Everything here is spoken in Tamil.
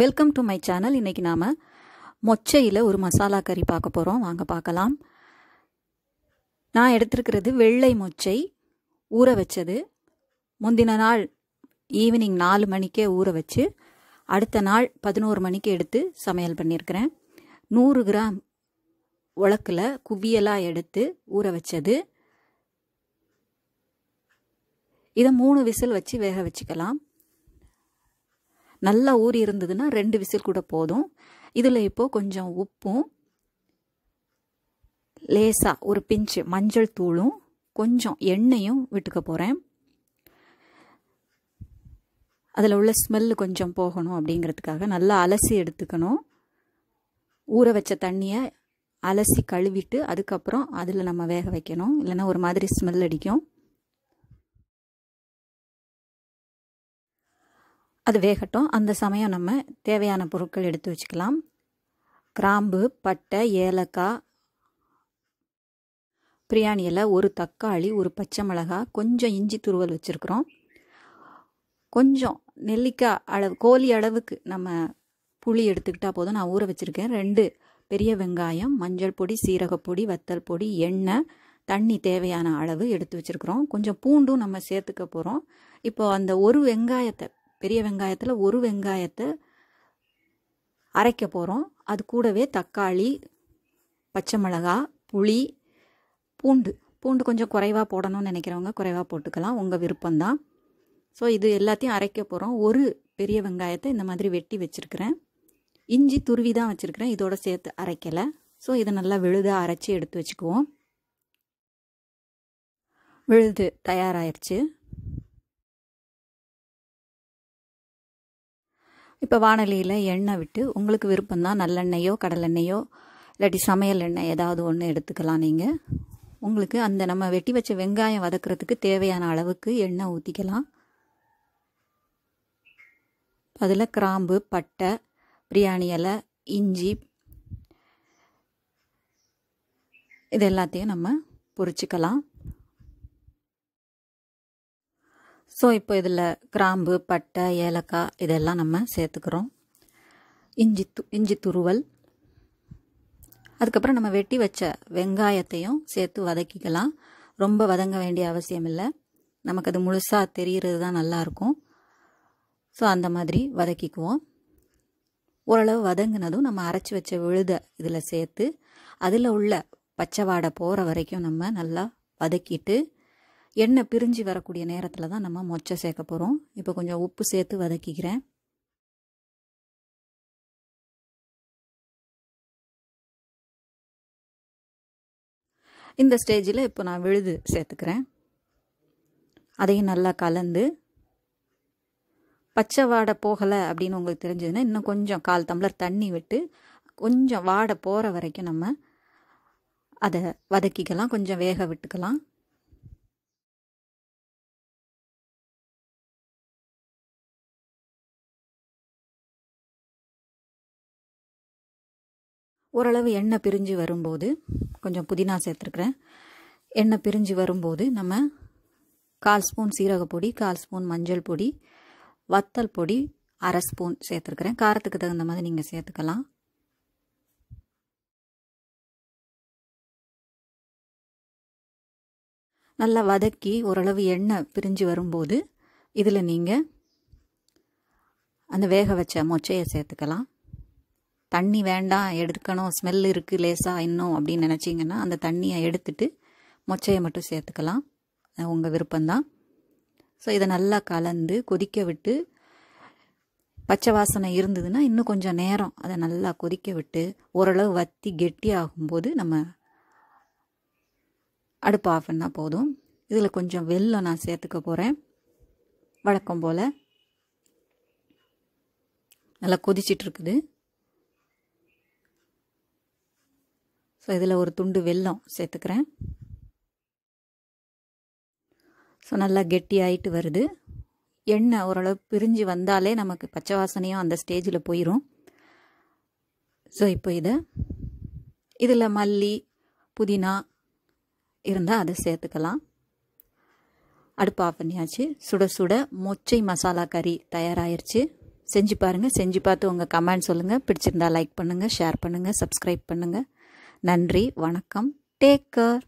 வெல்கம் டு மை சேனல் இன்றைக்கி நாம் மொச்சையில் ஒரு மசாலா கறி பார்க்க போகிறோம் வாங்க பார்க்கலாம் நான் எடுத்திருக்கிறது வெள்ளை மொச்சை ஊற வச்சது முந்தின நாள் ஈவினிங் நாலு மணிக்கே ஊற வச்சு அடுத்த நாள் பதினோரு மணிக்கு எடுத்து சமையல் பண்ணியிருக்கிறேன் நூறு கிராம் உலக்கில் குவியலாக எடுத்து ஊற வச்சது இதை மூணு விசில் வச்சு வேக வச்சுக்கலாம் நல்லா ஊறி இருந்ததுன்னா ரெண்டு விசில் கூட போதும் இதில் இப்போது கொஞ்சம் உப்பும் லேசாக ஒரு பிஞ்சு மஞ்சள் தூளும் கொஞ்சம் எண்ணெயும் விட்டுக்க போகிறேன் அதில் உள்ள ஸ்மெல்லு கொஞ்சம் போகணும் அப்படிங்கிறதுக்காக நல்லா அலசி எடுத்துக்கணும் ஊற வச்ச தண்ணியை அலசி கழுவிட்டு அதுக்கப்புறம் அதில் நம்ம வேக வைக்கணும் இல்லைன்னா ஒரு மாதிரி ஸ்மெல் அடிக்கும் அது வேகட்டும் அந்த சமயம் நம்ம தேவையான பொருட்கள் எடுத்து வச்சுக்கலாம் கிராம்பு பட்டை ஏலக்காய் பிரியாணியில் ஒரு தக்காளி ஒரு பச்சை மிளகாய் கொஞ்சம் இஞ்சி துருவல் வச்சுருக்குறோம் கொஞ்சம் நெல்லிக்காய் அளவு கோழி அளவுக்கு நம்ம புளி எடுத்துக்கிட்டால் போதும் நான் ஊற வச்சுருக்கேன் ரெண்டு பெரிய வெங்காயம் மஞ்சள் பொடி சீரகப்பொடி வத்தல் பொடி எண்ணெய் தண்ணி தேவையான அளவு எடுத்து வச்சுருக்குறோம் கொஞ்சம் பூண்டும் நம்ம சேர்த்துக்க போகிறோம் இப்போது அந்த ஒரு வெங்காயத்தை பெரிய வெங்காயத்தில் ஒரு வெங்காயத்தை அரைக்க போகிறோம் அது கூடவே தக்காளி பச்சை மிளகா புளி பூண்டு பூண்டு கொஞ்சம் குறைவாக போடணும்னு நினைக்கிறவங்க குறைவாக போட்டுக்கலாம் உங்கள் விருப்பம்தான் ஸோ இது எல்லாத்தையும் அரைக்க போகிறோம் ஒரு பெரிய வெங்காயத்தை இந்த மாதிரி வெட்டி வச்சுருக்கிறேன் இஞ்சி துருவி தான் வச்சுருக்கிறேன் இதோட சேர்த்து அரைக்கலை ஸோ இதை நல்லா விழுதாக அரைச்சி எடுத்து வச்சுக்குவோம் விழுது தயாராகிடுச்சு இப்போ வானொலியில் எண்ணெய் விட்டு உங்களுக்கு விருப்பம்தான் நல்லெண்ணெயோ கடலெண்ணெயோ இல்லாட்டி சமையல் எண்ணெய் ஏதாவது ஒன்று எடுத்துக்கலாம் நீங்கள் உங்களுக்கு அந்த நம்ம வெட்டி வச்ச வெங்காயம் வதக்கிறதுக்கு தேவையான அளவுக்கு எண்ணெய் ஊற்றிக்கலாம் அதில் கிராம்பு பட்டை பிரியாணி இலை இஞ்சி இது எல்லாத்தையும் நம்ம பொரிச்சிக்கலாம் ஸோ இப்போ இதில் கிராம்பு பட்டை ஏலக்காய் இதெல்லாம் நம்ம சேர்த்துக்கிறோம் இஞ்சி து இஞ்சி துருவல் அதுக்கப்புறம் நம்ம வெட்டி வச்ச வெங்காயத்தையும் சேர்த்து வதக்கிக்கலாம் ரொம்ப வதங்க வேண்டிய அவசியம் இல்லை நமக்கு அது முழுசாக தெரிகிறது தான் நல்லாயிருக்கும் ஸோ அந்த மாதிரி வதக்கிக்குவோம் ஓரளவு வதங்கினதும் நம்ம அரைச்சி வச்ச விழுத இதில் சேர்த்து அதில் உள்ள பச்சை வாடை போகிற வரைக்கும் நம்ம நல்லா வதக்கிட்டு எண்ணெய் பிரிஞ்சு வரக்கூடிய நேரத்தில் தான் நம்ம மொச்சை சேர்க்க போகிறோம் இப்போ கொஞ்சம் உப்பு சேர்த்து வதக்கிக்கிறேன் இந்த ஸ்டேஜில் இப்போ நான் விழுது சேர்த்துக்கிறேன் அதையும் நல்லா கலந்து பச்சை வாடை போகலை அப்படின்னு உங்களுக்கு தெரிஞ்சதுன்னா இன்னும் கொஞ்சம் கால் தம்ளர் தண்ணி விட்டு கொஞ்சம் வாடை போகிற வரைக்கும் நம்ம அதை வதக்கிக்கலாம் கொஞ்சம் வேக விட்டுக்கலாம் ஓரளவு எண்ணெய் பிரிஞ்சு வரும்போது கொஞ்சம் புதினா சேர்த்துருக்குறேன் எண்ணெய் பிரிஞ்சு வரும்போது நம்ம கால் ஸ்பூன் சீரகப்பொடி கால் ஸ்பூன் மஞ்சள் பொடி வத்தல் பொடி அரை ஸ்பூன் சேர்த்துருக்குறேன் காரத்துக்கு தகுந்த மாதிரி நீங்கள் சேர்த்துக்கலாம் நல்லா வதக்கி ஓரளவு எண்ணெய் பிரிஞ்சு வரும்போது இதில் நீங்கள் அந்த வேக வச்ச மொச்சையை சேர்த்துக்கலாம் தண்ணி வேண்டாம் எடுக்கணும் ஸ்மெல் இருக்குது லேசாக இன்னும் அப்படின்னு நினச்சிங்கன்னா அந்த தண்ணியை எடுத்துட்டு மொச்சையை மட்டும் சேர்த்துக்கலாம் உங்கள் விருப்பம்தான் ஸோ இதை நல்லா கலந்து கொதிக்க விட்டு பச்சை வாசனை இருந்ததுன்னா இன்னும் கொஞ்சம் நேரம் அதை நல்லா கொதிக்க விட்டு ஓரளவு வத்தி கெட்டி ஆகும்போது நம்ம அடுப்பு ஆஃப் பண்ணால் போதும் இதில் கொஞ்சம் வெள்ளம் நான் சேர்த்துக்க போகிறேன் வழக்கம் போல் நல்லா கொதிச்சிட்ருக்குது ஸோ இதில் ஒரு துண்டு வெல்லம் சேர்த்துக்கிறேன் ஸோ நல்லா கெட்டியாயிட்டு வருது எண்ணெய் ஓரளவு பிரிஞ்சு வந்தாலே நமக்கு பச்சை வாசனையும் அந்த ஸ்டேஜில் போயிடும் ஸோ இப்போ இதை இதில் மல்லி புதினா இருந்தால் அதை சேர்த்துக்கலாம் அடுப்பு ஆஃப் பண்ணியாச்சு சுட சுட மொச்சை மசாலா கறி தயாராகிருச்சு செஞ்சு பாருங்கள் செஞ்சு பார்த்து உங்கள் கமெண்ட் சொல்லுங்கள் பிடிச்சிருந்தா லைக் பண்ணுங்கள் ஷேர் பண்ணுங்கள் சப்ஸ்கிரைப் பண்ணுங்கள் நன்றி வணக்கம் டேக் கேர்